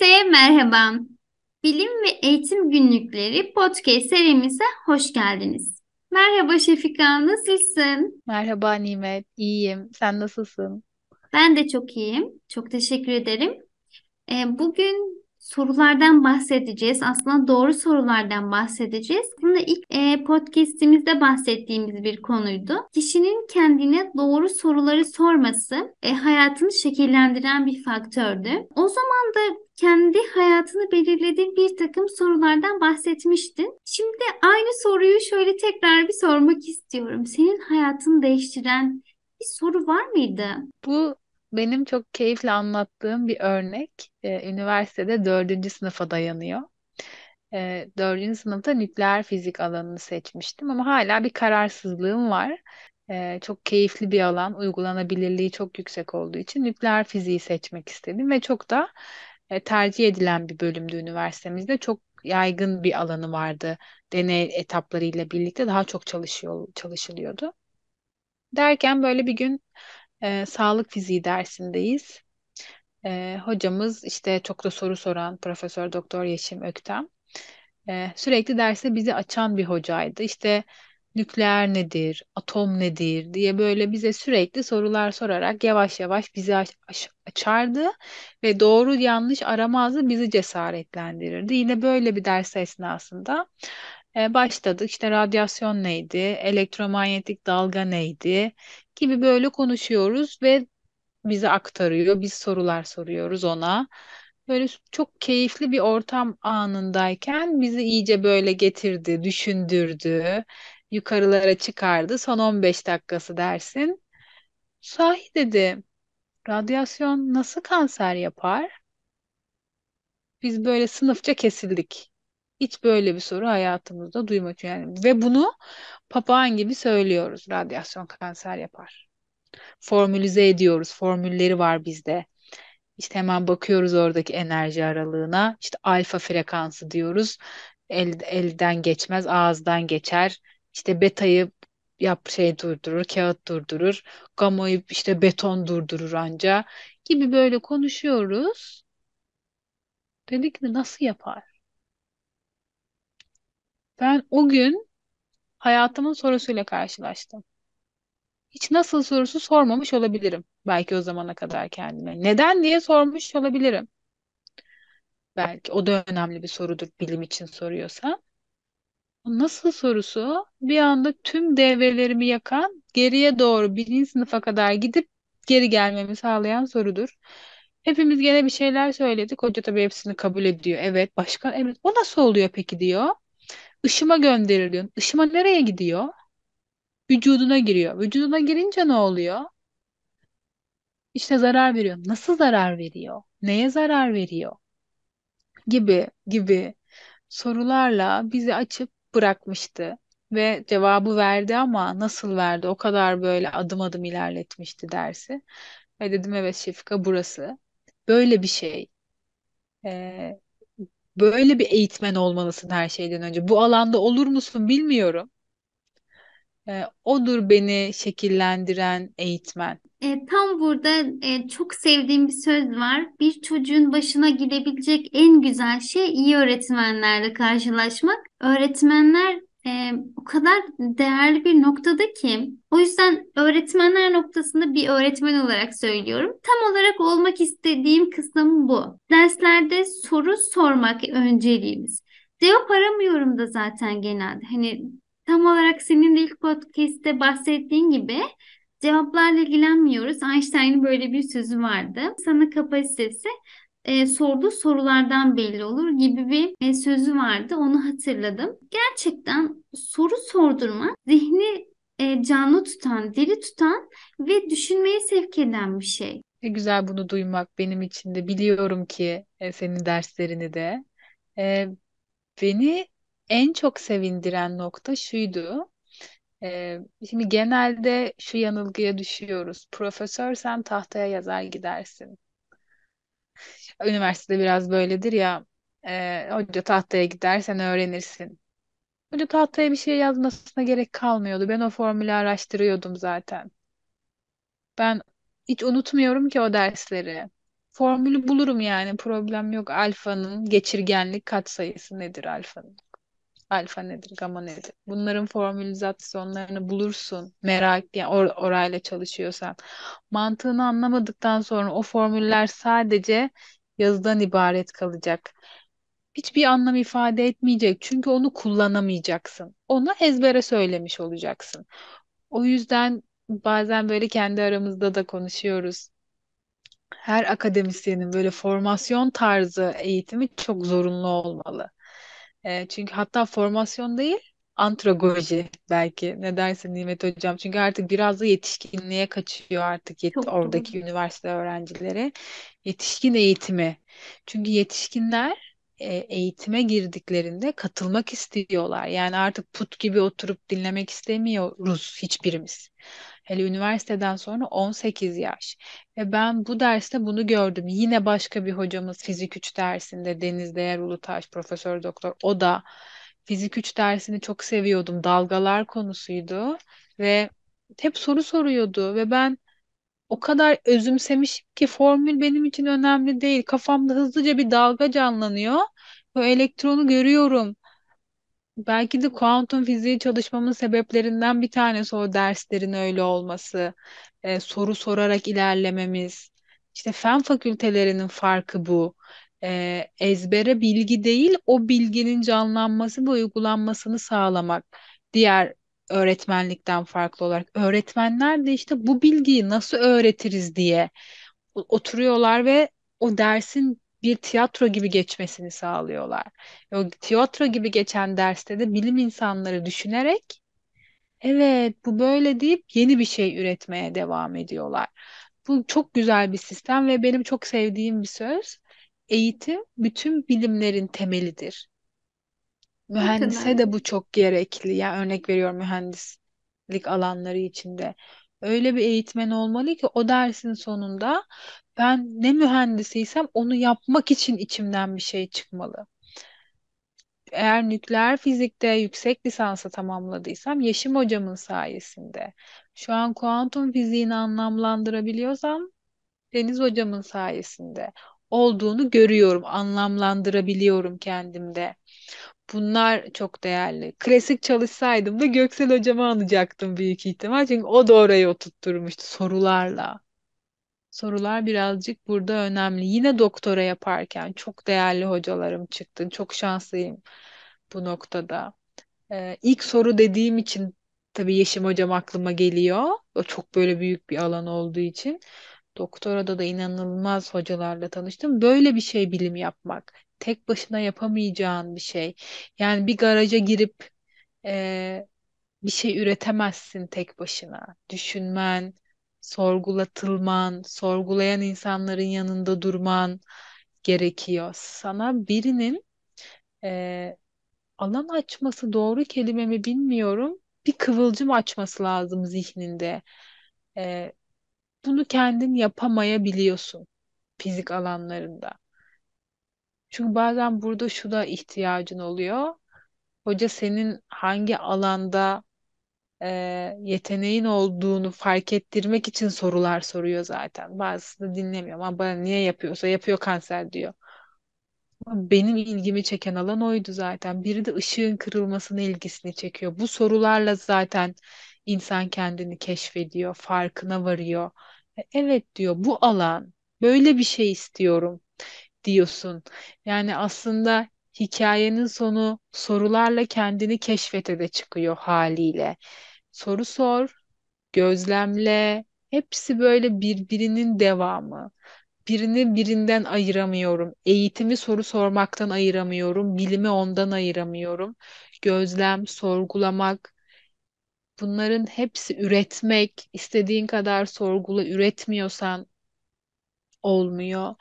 Herkese merhaba. Bilim ve Eğitim Günlükleri podcast serimize hoş geldiniz. Merhaba Şefika, nasılsın? Merhaba Nimet, iyiyim. Sen nasılsın? Ben de çok iyiyim. Çok teşekkür ederim. Ee, bugün sorulardan bahsedeceğiz. Aslında doğru sorulardan bahsedeceğiz. Aslında ilk e, podcast'imizde bahsettiğimiz bir konuydu. Kişinin kendine doğru soruları sorması e, hayatını şekillendiren bir faktördü. O zaman da kendi hayatını belirlediğin bir takım sorulardan bahsetmiştin. Şimdi aynı soruyu şöyle tekrar bir sormak istiyorum. Senin hayatını değiştiren bir soru var mıydı? Bu benim çok keyifle anlattığım bir örnek e, üniversitede dördüncü sınıfa dayanıyor. E, dördüncü sınıfta nükleer fizik alanını seçmiştim ama hala bir kararsızlığım var. E, çok keyifli bir alan, uygulanabilirliği çok yüksek olduğu için nükleer fiziği seçmek istedim ve çok da e, tercih edilen bir bölümdü üniversitemizde. Çok yaygın bir alanı vardı. Deney etaplarıyla birlikte daha çok çalışıyor çalışılıyordu. Derken böyle bir gün e, sağlık fiziği dersindeyiz. E, hocamız işte çok da soru soran Profesör Doktor Yeşim Öktem. E, sürekli derse bizi açan bir hocaydı. İşte nükleer nedir, atom nedir diye böyle bize sürekli sorular sorarak yavaş yavaş bizi aç- aç- açardı ve doğru yanlış aramazdı bizi cesaretlendirirdi. Yine böyle bir ders esnasında başladık. İşte radyasyon neydi, elektromanyetik dalga neydi gibi böyle konuşuyoruz ve bize aktarıyor. Biz sorular soruyoruz ona. Böyle çok keyifli bir ortam anındayken bizi iyice böyle getirdi, düşündürdü, yukarılara çıkardı. Son 15 dakikası dersin. Sahi dedi, radyasyon nasıl kanser yapar? Biz böyle sınıfça kesildik. Hiç böyle bir soru hayatımızda duymak yani ve bunu papağan gibi söylüyoruz. Radyasyon kanser yapar. Formülize ediyoruz. Formülleri var bizde. İşte hemen bakıyoruz oradaki enerji aralığına. İşte alfa frekansı diyoruz. El, elden geçmez, ağızdan geçer. İşte betayı yap şey durdurur, kağıt durdurur. Gamayı işte beton durdurur anca gibi böyle konuşuyoruz. Dedik ki nasıl yapar? Ben o gün hayatımın sorusuyla karşılaştım. Hiç nasıl sorusu sormamış olabilirim. Belki o zamana kadar kendime. Neden diye sormuş olabilirim. Belki o da önemli bir sorudur bilim için soruyorsa. Nasıl sorusu bir anda tüm devrelerimi yakan geriye doğru birinci sınıfa kadar gidip geri gelmemi sağlayan sorudur. Hepimiz gene bir şeyler söyledik. Hoca tabii hepsini kabul ediyor. Evet başkan evet o nasıl oluyor peki diyor. Işıma gönderiliyorsun. Işıma nereye gidiyor? Vücuduna giriyor. Vücuduna girince ne oluyor? İşte zarar veriyor. Nasıl zarar veriyor? Neye zarar veriyor? Gibi gibi sorularla bizi açıp bırakmıştı ve cevabı verdi ama nasıl verdi? O kadar böyle adım adım ilerletmişti dersi. Ve dedim evet Şefika burası. Böyle bir şey. Ee, böyle bir eğitmen olmalısın her şeyden önce. Bu alanda olur musun bilmiyorum. E, odur beni şekillendiren eğitmen. E, tam burada e, çok sevdiğim bir söz var. Bir çocuğun başına gidebilecek en güzel şey iyi öğretmenlerle karşılaşmak. Öğretmenler e, o kadar değerli bir noktada ki o yüzden öğretmenler noktasında bir öğretmen olarak söylüyorum. Tam olarak olmak istediğim kısım bu. Derslerde soru sormak önceliğimiz. Cevap aramıyorum da zaten genelde. Hani tam olarak senin de ilk podcast'te bahsettiğin gibi cevaplarla ilgilenmiyoruz. Einstein'ın böyle bir sözü vardı. Sana kapasitesi e, sorduğu sorulardan belli olur gibi bir e, sözü vardı. Onu hatırladım. Gerçekten soru sordurma zihni e, canlı tutan, diri tutan ve düşünmeye sevk eden bir şey. Ne güzel bunu duymak benim için de. Biliyorum ki e, senin derslerini de. E, beni en çok sevindiren nokta şuydu. E, şimdi genelde şu yanılgıya düşüyoruz. Profesörsen tahtaya yazar gidersin Üniversitede biraz böyledir ya. E, hoca tahtaya gidersen öğrenirsin. Hoca tahtaya bir şey yazmasına gerek kalmıyordu. Ben o formülü araştırıyordum zaten. Ben hiç unutmuyorum ki o dersleri. Formülü bulurum yani problem yok. Alfanın geçirgenlik katsayısı nedir alfanın? alfa nedir, gamma nedir? Bunların formülizasyonlarını bulursun. Merak yani or orayla çalışıyorsan. Mantığını anlamadıktan sonra o formüller sadece yazıdan ibaret kalacak. Hiçbir anlam ifade etmeyecek. Çünkü onu kullanamayacaksın. Onu ezbere söylemiş olacaksın. O yüzden bazen böyle kendi aramızda da konuşuyoruz her akademisyenin böyle formasyon tarzı eğitimi çok zorunlu olmalı. E, çünkü hatta formasyon değil, antrogoji belki. Ne dersin Nimet Hocam? Çünkü artık biraz da yetişkinliğe kaçıyor artık yet Çok oradaki doğru. üniversite öğrencileri. Yetişkin eğitimi. Çünkü yetişkinler e, eğitime girdiklerinde katılmak istiyorlar. Yani artık put gibi oturup dinlemek istemiyoruz hiçbirimiz. Hele üniversiteden sonra 18 yaş. Ve ben bu derste bunu gördüm. Yine başka bir hocamız fizik 3 dersinde Deniz Değer Ulutaş profesör doktor o da fizik 3 dersini çok seviyordum. Dalgalar konusuydu ve hep soru soruyordu ve ben o kadar özümsemişim ki formül benim için önemli değil. Kafamda hızlıca bir dalga canlanıyor. O elektronu görüyorum. Belki de kuantum fiziği çalışmamın sebeplerinden bir tanesi o derslerin öyle olması, e, soru sorarak ilerlememiz. İşte fen fakültelerinin farkı bu. E, ezbere bilgi değil, o bilginin canlanması ve uygulanmasını sağlamak. Diğer öğretmenlikten farklı olarak. Öğretmenler de işte bu bilgiyi nasıl öğretiriz diye oturuyorlar ve o dersin bir tiyatro gibi geçmesini sağlıyorlar. O tiyatro gibi geçen derste de bilim insanları düşünerek evet bu böyle deyip yeni bir şey üretmeye devam ediyorlar. Bu çok güzel bir sistem ve benim çok sevdiğim bir söz. Eğitim bütün bilimlerin temelidir. Mühendise de bu çok gerekli. Yani örnek veriyorum mühendislik alanları içinde öyle bir eğitmen olmalı ki o dersin sonunda ben ne mühendisiysem onu yapmak için içimden bir şey çıkmalı. Eğer nükleer fizikte yüksek lisansa tamamladıysam Yeşim hocamın sayesinde. Şu an kuantum fiziğini anlamlandırabiliyorsam Deniz hocamın sayesinde olduğunu görüyorum, anlamlandırabiliyorum kendimde. Bunlar çok değerli. Klasik çalışsaydım da Göksel hocamı alacaktım büyük ihtimal. Çünkü o da orayı oturtturmuştu sorularla. Sorular birazcık burada önemli. Yine doktora yaparken çok değerli hocalarım çıktı. Çok şanslıyım bu noktada. Ee, ilk soru dediğim için tabii Yeşim hocam aklıma geliyor. O çok böyle büyük bir alan olduğu için. Doktorada da inanılmaz hocalarla tanıştım. Böyle bir şey bilim yapmak tek başına yapamayacağın bir şey. Yani bir garaja girip e, bir şey üretemezsin tek başına. Düşünmen, sorgulatılman, sorgulayan insanların yanında durman gerekiyor. Sana birinin e, alan açması doğru kelime mi bilmiyorum. Bir kıvılcım açması lazım zihninde. E, bunu kendin yapamayabiliyorsun fizik alanlarında. Çünkü bazen burada şu ihtiyacın oluyor. Hoca senin hangi alanda e, yeteneğin olduğunu fark ettirmek için sorular soruyor zaten. Bazısı da dinlemiyor ama bana niye yapıyorsa yapıyor kanser diyor. benim ilgimi çeken alan oydu zaten. Biri de ışığın kırılmasına ilgisini çekiyor. Bu sorularla zaten insan kendini keşfediyor, farkına varıyor. E, evet diyor bu alan böyle bir şey istiyorum diyorsun. Yani aslında hikayenin sonu sorularla kendini keşfete de çıkıyor haliyle. Soru sor, gözlemle, hepsi böyle birbirinin devamı. Birini birinden ayıramıyorum. Eğitimi soru sormaktan ayıramıyorum. Bilimi ondan ayıramıyorum. Gözlem, sorgulamak, bunların hepsi üretmek. istediğin kadar sorgula, üretmiyorsan olmuyor.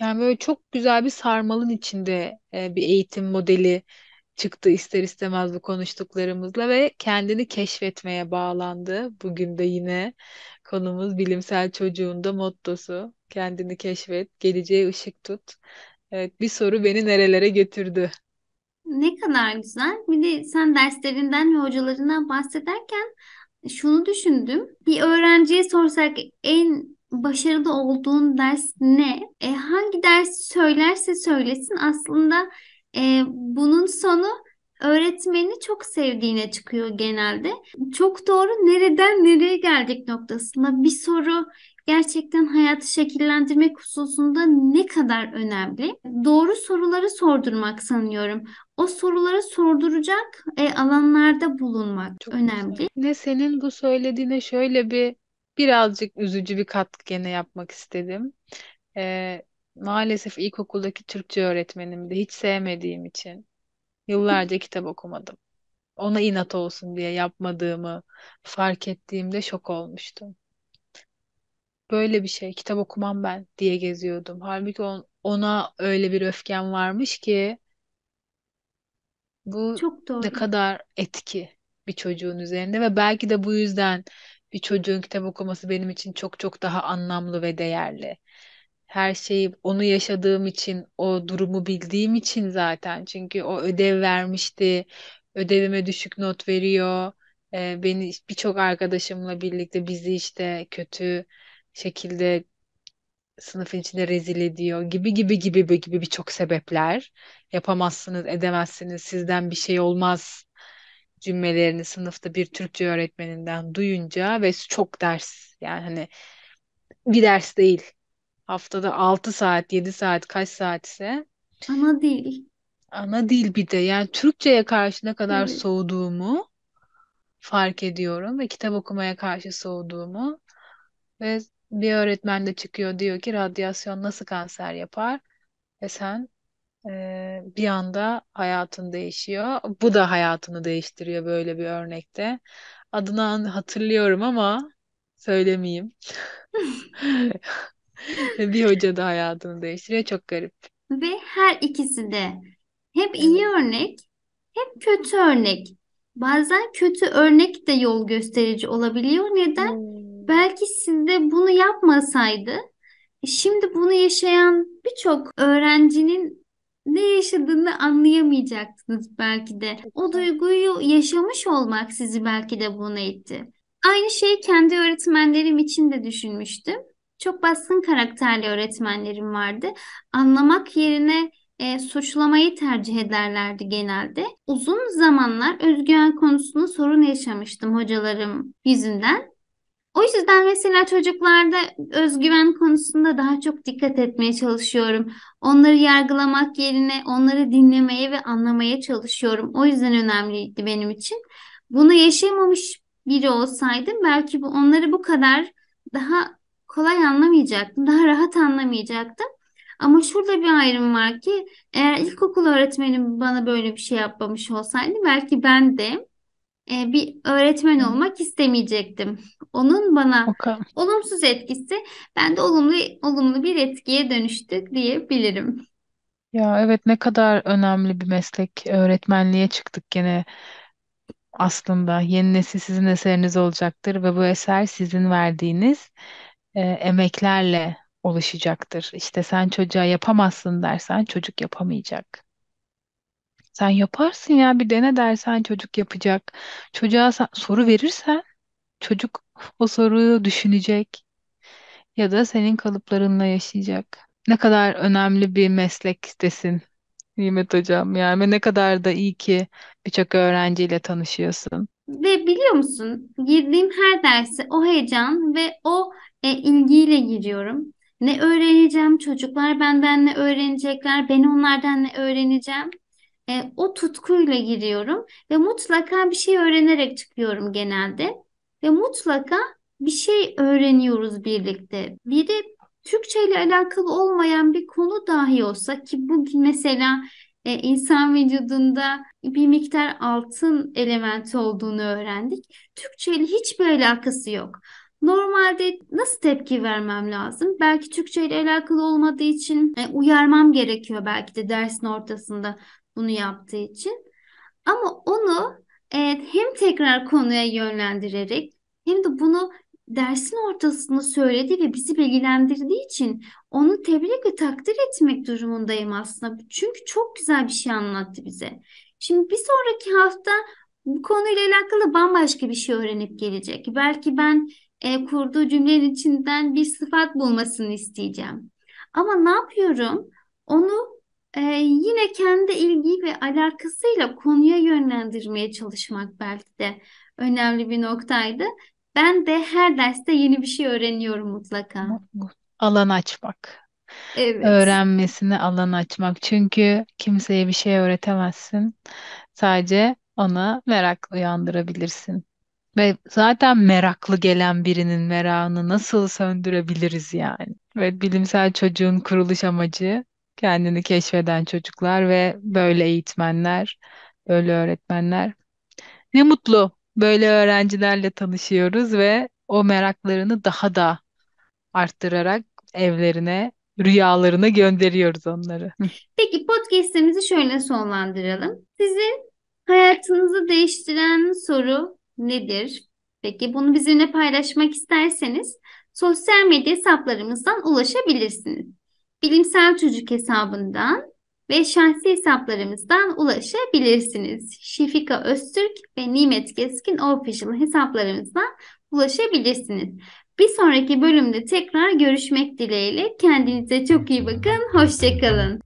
Yani böyle çok güzel bir sarmalın içinde e, bir eğitim modeli çıktı ister istemez bu konuştuklarımızla ve kendini keşfetmeye bağlandı. Bugün de yine konumuz bilimsel çocuğun da mottosu. Kendini keşfet, geleceğe ışık tut. Evet, bir soru beni nerelere götürdü? Ne kadar güzel. Bir de sen derslerinden ve hocalarından bahsederken şunu düşündüm. Bir öğrenciye sorsak en başarılı olduğun ders ne? E, hangi ders söylerse söylesin aslında e, bunun sonu öğretmeni çok sevdiğine çıkıyor genelde. Çok doğru nereden nereye geldik noktasında bir soru gerçekten hayatı şekillendirmek hususunda ne kadar önemli? Doğru soruları sordurmak sanıyorum. O soruları sorduracak e, alanlarda bulunmak çok önemli. Güzel. Ne senin bu söylediğine şöyle bir birazcık üzücü bir katkı gene yapmak istedim. Ee, maalesef ilkokuldaki Türkçe öğretmenimi de hiç sevmediğim için yıllarca kitap okumadım. Ona inat olsun diye yapmadığımı fark ettiğimde şok olmuştum. Böyle bir şey kitap okumam ben diye geziyordum. Halbuki on, ona öyle bir öfkem varmış ki bu Çok doğru. ne kadar etki bir çocuğun üzerinde ve belki de bu yüzden bir çocuğun kitap okuması benim için çok çok daha anlamlı ve değerli. Her şeyi onu yaşadığım için, o durumu bildiğim için zaten. Çünkü o ödev vermişti, ödevime düşük not veriyor. Ee, beni birçok arkadaşımla birlikte bizi işte kötü şekilde sınıfın içinde rezil ediyor gibi gibi gibi gibi birçok sebepler. Yapamazsınız, edemezsiniz, sizden bir şey olmaz cümlelerini sınıfta bir Türkçe öğretmeninden duyunca ve çok ders yani hani bir ders değil. Haftada 6 saat, 7 saat, kaç saat ise ana dil. Ana dil bir de yani Türkçeye karşı ne kadar evet. soğuduğumu fark ediyorum ve kitap okumaya karşı soğuduğumu ve bir öğretmen de çıkıyor diyor ki radyasyon nasıl kanser yapar? Ve sen bir anda hayatın değişiyor. Bu da hayatını değiştiriyor böyle bir örnekte. Adını hatırlıyorum ama söylemeyeyim. bir hoca da hayatını değiştiriyor. Çok garip. Ve her ikisi de hep iyi örnek, hep kötü örnek. Bazen kötü örnek de yol gösterici olabiliyor. Neden? Hmm. Belki sizde bunu yapmasaydı, e, şimdi bunu yaşayan birçok öğrencinin ne yaşadığını anlayamayacaktınız belki de. O duyguyu yaşamış olmak sizi belki de buna itti. Aynı şeyi kendi öğretmenlerim için de düşünmüştüm. Çok baskın karakterli öğretmenlerim vardı. Anlamak yerine e, suçlamayı tercih ederlerdi genelde. Uzun zamanlar özgüven konusunda sorun yaşamıştım hocalarım yüzünden. O yüzden mesela çocuklarda özgüven konusunda daha çok dikkat etmeye çalışıyorum. Onları yargılamak yerine onları dinlemeye ve anlamaya çalışıyorum. O yüzden önemliydi benim için. Bunu yaşamamış biri olsaydım belki bu, onları bu kadar daha kolay anlamayacaktım, daha rahat anlamayacaktım. Ama şurada bir ayrım var ki eğer ilkokul öğretmenim bana böyle bir şey yapmamış olsaydı belki ben de e, bir öğretmen olmak istemeyecektim. Onun bana okay. olumsuz etkisi ben de olumlu olumlu bir etkiye dönüştü diyebilirim. Ya evet ne kadar önemli bir meslek. Öğretmenliğe çıktık gene aslında. Yeni nesil sizin eseriniz olacaktır ve bu eser sizin verdiğiniz e, emeklerle oluşacaktır. İşte sen çocuğa yapamazsın dersen çocuk yapamayacak. Sen yaparsın ya bir dene dersen çocuk yapacak. Çocuğa soru verirsen çocuk o soruyu düşünecek ya da senin kalıplarınla yaşayacak. Ne kadar önemli bir meslek desin Nimet Hocam yani ne kadar da iyi ki birçok öğrenciyle tanışıyorsun. Ve biliyor musun, girdiğim her derse o heyecan ve o e, ilgiyle giriyorum. Ne öğreneceğim, çocuklar benden ne öğrenecekler, ben onlardan ne öğreneceğim e, o tutkuyla giriyorum ve mutlaka bir şey öğrenerek çıkıyorum genelde ve mutlaka bir şey öğreniyoruz birlikte. Biri Türkçe ile alakalı olmayan bir konu dahi olsa ki bugün mesela e, insan vücudunda bir miktar altın elementi olduğunu öğrendik. Türkçe ile hiçbir alakası yok. Normalde nasıl tepki vermem lazım? Belki Türkçe ile alakalı olmadığı için e, uyarmam gerekiyor belki de dersin ortasında bunu yaptığı için. Ama onu evet, hem tekrar konuya yönlendirerek hem de bunu dersin ortasında söyledi ve bizi bilgilendirdiği için onu tebrik ve takdir etmek durumundayım aslında. Çünkü çok güzel bir şey anlattı bize. Şimdi bir sonraki hafta bu konuyla alakalı bambaşka bir şey öğrenip gelecek. Belki ben e, kurduğu cümlenin içinden bir sıfat bulmasını isteyeceğim. Ama ne yapıyorum? Onu ee, yine kendi ilgi ve alakasıyla konuya yönlendirmeye çalışmak belki de önemli bir noktaydı. Ben de her derste yeni bir şey öğreniyorum mutlaka. Alan açmak. Evet. Öğrenmesine alan açmak. Çünkü kimseye bir şey öğretemezsin. Sadece ona merak uyandırabilirsin. Ve zaten meraklı gelen birinin merakını nasıl söndürebiliriz yani? Ve bilimsel çocuğun kuruluş amacı Kendini keşfeden çocuklar ve böyle eğitmenler, böyle öğretmenler. Ne mutlu böyle öğrencilerle tanışıyoruz ve o meraklarını daha da arttırarak evlerine, rüyalarına gönderiyoruz onları. Peki podcast'imizi şöyle sonlandıralım. Sizin hayatınızı değiştiren soru nedir? Peki bunu bizimle paylaşmak isterseniz sosyal medya hesaplarımızdan ulaşabilirsiniz bilimsel çocuk hesabından ve şahsi hesaplarımızdan ulaşabilirsiniz. Şifika Öztürk ve Nimet Keskin Official hesaplarımızdan ulaşabilirsiniz. Bir sonraki bölümde tekrar görüşmek dileğiyle. Kendinize çok iyi bakın. Hoşçakalın.